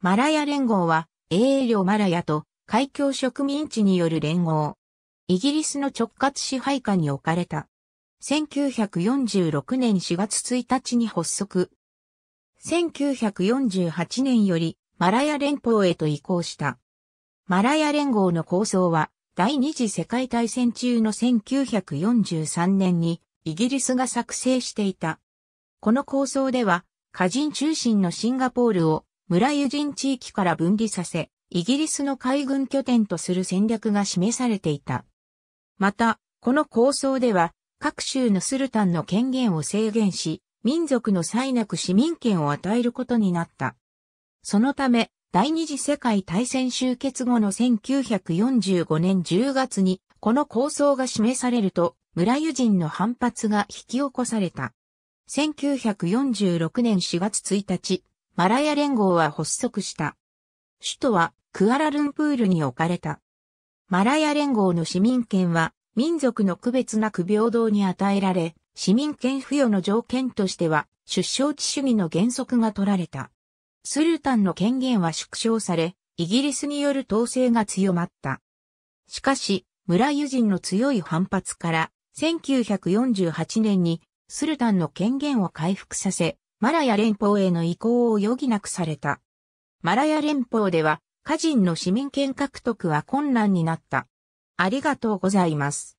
マラヤ連合は、英領マラヤと海峡植民地による連合。イギリスの直轄支配下に置かれた。1946年4月1日に発足。1948年よりマラヤ連邦へと移行した。マラヤ連合の構想は第二次世界大戦中の1943年にイギリスが作成していた。この構想では、歌人中心のシンガポールを村友人地域から分離させ、イギリスの海軍拠点とする戦略が示されていた。また、この構想では、各州のスルタンの権限を制限し、民族の際なく市民権を与えることになった。そのため、第二次世界大戦終結後の1945年10月に、この構想が示されると、村友人の反発が引き起こされた。1946年4月1日、マラヤ連合は発足した。首都はクアラルンプールに置かれた。マラヤ連合の市民権は民族の区別なく平等に与えられ、市民権付与の条件としては出生地主義の原則が取られた。スルタンの権限は縮小され、イギリスによる統制が強まった。しかし、村友人の強い反発から、1948年にスルタンの権限を回復させ、マラヤ連邦への移行を余儀なくされた。マラヤ連邦では、家人の市民権獲得は困難になった。ありがとうございます。